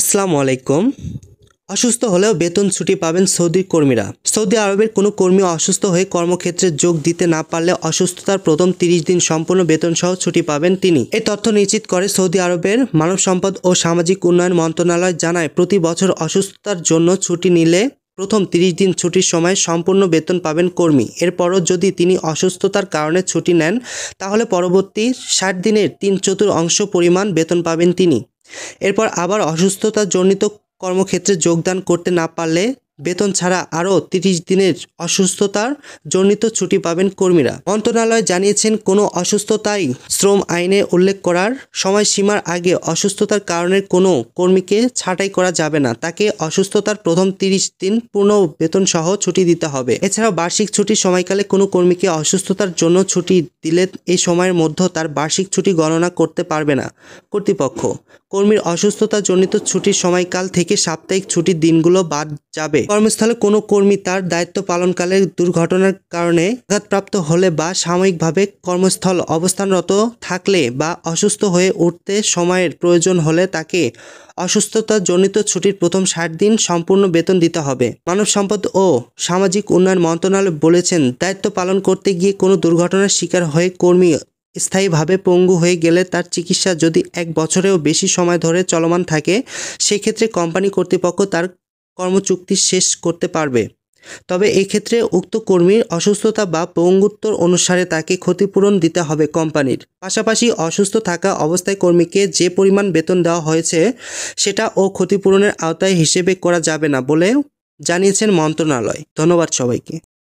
আসসালামু আলাইকুম অসুস্থ হলেও বেতন ছুটি পাবেন সৌদি কর্মীরা সৌদি আরবের কোনো কর্মী অসুস্থ হয়ে কর্মক্ষেত্রে যোগ দিতে না পারলে অসুস্থতার প্রথম তিরিশ দিন সম্পূর্ণ বেতন সহ ছুটি পাবেন তিনি এই তথ্য নিশ্চিত করে সৌদি আরবের মানব সম্পদ ও সামাজিক উন্নয়ন মন্ত্রণালয় জানায় প্রতি বছর অসুস্থতার জন্য ছুটি নিলে প্রথম তিরিশ দিন ছুটির সময় সম্পূর্ণ বেতন পাবেন কর্মী এরপরও যদি তিনি অসুস্থতার কারণে ছুটি নেন তাহলে পরবর্তী ষাট দিনের তিন চতুর্থাংশ পরিমাণ বেতন পাবেন তিনি এরপর আবার অসুস্থতাজনিত কর্মক্ষেত্রে যোগদান করতে না পারলে বেতন ছাড়া আরও তিরিশ দিনের অসুস্থতার জনিত ছুটি পাবেন কর্মীরা মন্ত্রণালয় জানিয়েছেন কোনো অসুস্থতাই শ্রম আইনে উল্লেখ করার সময়সীমার আগে অসুস্থতার কারণে কোনো কর্মীকে ছাঁটাই করা যাবে না তাকে অসুস্থতার প্রথম তিরিশ দিন পূর্ণ বেতন সহ ছুটি দিতে হবে এছাড়াও বার্ষিক ছুটির সময়কালে কোনো কর্মীকে অসুস্থতার জন্য ছুটি দিলে এই সময়ের মধ্যে তার বার্ষিক ছুটি গণনা করতে পারবে না কর্তৃপক্ষ কর্মীর জনিত ছুটির সময়কাল থেকে সাপ্তাহিক ছুটির দিনগুলো বাদ যাবে কর্মস্থলে কোনো কর্মী তার দায়িত্ব পালনকালে দুর্ঘটনার কারণে আঘাতপ্রাপ্ত হলে বা সাময়িকভাবে কর্মস্থল অবস্থানরত থাকলে বা অসুস্থ হয়ে উঠতে সময়ের প্রয়োজন হলে তাকে অসুস্থতা জনিত ছুটির প্রথম ষাট দিন সম্পূর্ণ বেতন দিতে হবে মানব সম্পদ ও সামাজিক উন্নয়ন মন্ত্রণালয় বলেছেন দায়িত্ব পালন করতে গিয়ে কোনো দুর্ঘটনার শিকার হয়ে কর্মী স্থায়ীভাবে পঙ্গু হয়ে গেলে তার চিকিৎসা যদি এক বছরেও বেশি সময় ধরে চলমান থাকে সেক্ষেত্রে কোম্পানি কর্তৃপক্ষ তার কর্মচুক্তি শেষ করতে পারবে তবে এক্ষেত্রে উক্ত কর্মীর অসুস্থতা বা পঙ্গুত্তর অনুসারে তাকে ক্ষতিপূরণ দিতে হবে কোম্পানির পাশাপাশি অসুস্থ থাকা অবস্থায় কর্মীকে যে পরিমাণ বেতন দেওয়া হয়েছে সেটা ও ক্ষতিপূরণের আওতায় হিসেবে করা যাবে না বলেও জানিয়েছেন মন্ত্রণালয় ধন্যবাদ সবাইকে